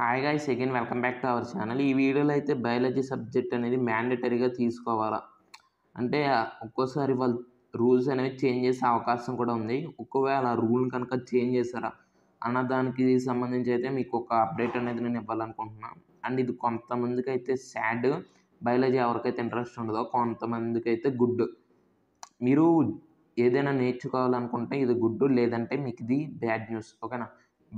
hi guy second welcome back to our channel ఈ వీడియోలో అయితే బయాలజీ సబ్జెక్ట్ అనేది మ్యాండేటరీగా తీసుకోవాలా అంటే ఒక్కోసారి వాళ్ళు రూల్స్ అనేవి చేంజ్ చేసే అవకాశం కూడా ఉంది ఆ రూల్ కనుక చేంజ్ చేస్తారా అన్న దానికి సంబంధించి అయితే మీకు ఒక అప్డేట్ అనేది నేను ఇవ్వాలనుకుంటున్నాను అండ్ ఇది కొంతమందికి అయితే సాడ్ బయాలజీ ఎవరికైతే ఇంట్రెస్ట్ ఉండదో కొంతమందికి అయితే గుడ్ మీరు ఏదైనా నేర్చుకోవాలనుకుంటే ఇది గుడ్ లేదంటే మీకు ఇది బ్యాడ్ న్యూస్ ఓకేనా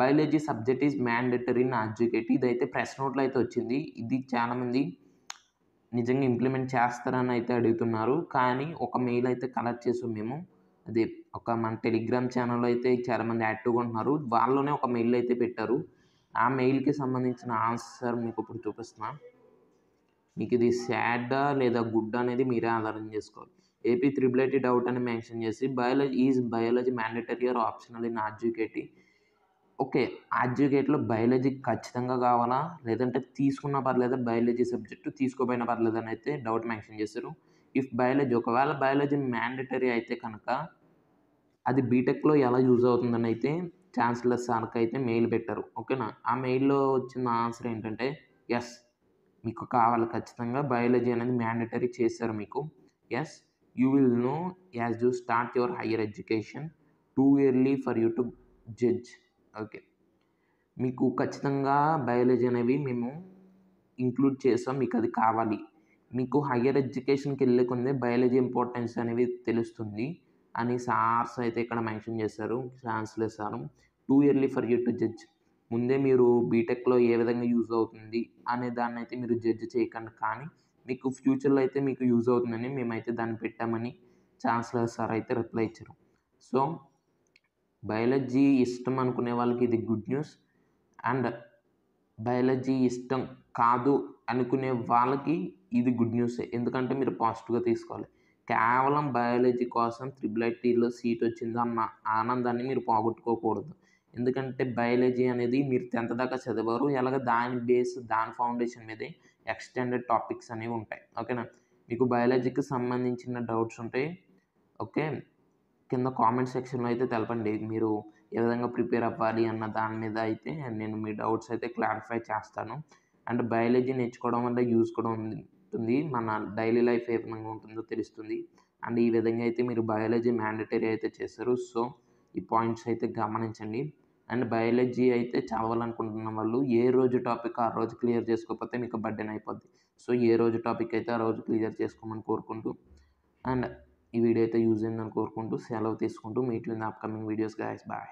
biology subject is mandatory in adjudicate ఇదైతే ప్రెస్ నోట్లో అయితే వచ్చింది ఇది చాలామంది నిజంగా ఇంప్లిమెంట్ చేస్తారని అయితే అడుగుతున్నారు కానీ ఒక మెయిల్ అయితే కలెక్ట్ చేసాం మేము అదే ఒక మన టెలిగ్రామ్ ఛానల్ అయితే చాలామంది యాక్టివ్గా ఉంటున్నారు వాళ్ళలోనే ఒక మెయిల్ అయితే పెట్టారు ఆ మెయిల్కి సంబంధించిన ఆన్సర్ మీకు ఇప్పుడు చూపిస్తున్నా మీకు ఇది శాడా లేదా గుడ్ అనేది మీరే ఆధారం చేసుకోవాలి ఏపీ త్రిబుల్ ఐటీ డౌట్ అని మెన్షన్ చేసి biology is biology mandatory or optional in educating okay అడ్జుకేట్లో బయాలజీ ఖచ్చితంగా కావాలా లేదంటే తీసుకున్నా పర్లేదా బయాలజీ సబ్జెక్టు తీసుకోపోయినా పర్లేదు అని అయితే డౌట్ మెన్షన్ చేశారు ఇఫ్ బయాలజీ ఒకవేళ బయాలజీ మ్యాండటరీ అయితే కనుక అది బీటెక్లో ఎలా యూజ్ అవుతుందని అయితే ఛాన్సలర్ సార్కి అయితే మెయిల్ పెట్టారు ఓకేనా ఆ మెయిల్లో వచ్చిన ఆన్సర్ ఏంటంటే ఎస్ మీకు కావాలి ఖచ్చితంగా బయాలజీ అనేది మ్యాండటరీ చేశారు మీకు yes you will know as you start your higher education too early for you to judge okay మీకు ఖచ్చితంగా బయాలజీ అనేవి మేము ఇంక్లూడ్ చేస్తాం మీకు అది కావాలి మీకు హయ్యర్ ఎడ్యుకేషన్కి వెళ్ళే కొందే బయాలజీ ఇంపార్టెన్స్ అనేవి తెలుస్తుంది అని సార్స్ అయితే ఇక్కడ మెన్షన్ చేశారు chancellor sir too early for you to judge ముందే మీరు బీటెక్లో ఏ విధంగా యూజ్ అవుతుంది అనే దాన్ని అయితే మీరు జడ్జ్ చేయకండి కానీ మీకు ఫ్యూచర్లో అయితే మీకు యూజ్ అవుతుందని మేమైతే దాన్ని పెట్టామని ఛాన్స్లర్ సార్ అయితే రిప్లై ఇచ్చారు సో బయాలజీ ఇష్టం అనుకునే వాళ్ళకి ఇది గుడ్ న్యూస్ అండ్ బయాలజీ ఇష్టం కాదు అనుకునే వాళ్ళకి ఇది గుడ్ న్యూసే ఎందుకంటే మీరు పాజిటివ్గా తీసుకోవాలి కేవలం బయాలజీ కోసం త్రిబుల్ ఐటీలో సీట్ వచ్చింది అన్న ఆనందాన్ని మీరు పోగొట్టుకోకూడదు ఎందుకంటే బయాలజీ అనేది మీరు టెన్త్ దాకా చదివారు ఎలాగ దాని బేస్ దాని ఫౌండేషన్ మీదే ఎక్స్టెండెడ్ టాపిక్స్ అనేవి ఉంటాయి ఓకేనా మీకు బయాలజీకి సంబంధించిన డౌట్స్ ఉంటాయి ఓకే కింద కామెంట్ సెక్షన్లో అయితే తెలపండి మీరు ఏ విధంగా ప్రిపేర్ అవ్వాలి అన్న దాని మీద అయితే నేను మీ డౌట్స్ అయితే క్లారిఫై చేస్తాను అండ్ బయాలజీ నేర్చుకోవడం వల్ల యూస్ కూడా ఉంటుంది మన డైలీ లైఫ్ ఏ విధంగా ఉంటుందో తెలుస్తుంది అండ్ ఈ విధంగా అయితే మీరు బయాలజీ మ్యాండటరీ అయితే చేస్తారు సో ఈ పాయింట్స్ అయితే గమనించండి అండ్ బయాలజీ అయితే చదవాలనుకుంటున్న వాళ్ళు ఏ రోజు టాపిక్ ఆ రోజు క్లియర్ చేసుకోకపోతే మీకు బర్డెన్ అయిపోద్ది సో ఏ రోజు టాపిక్ అయితే ఆ రోజు క్లియర్ చేసుకోమని కోరుకుంటూ అండ్ ఈ వీడియో అయితే యూజ్ అని కోరుకుంటూ సెలవు తీసుకుంటూ meet in the upcoming videos guys bye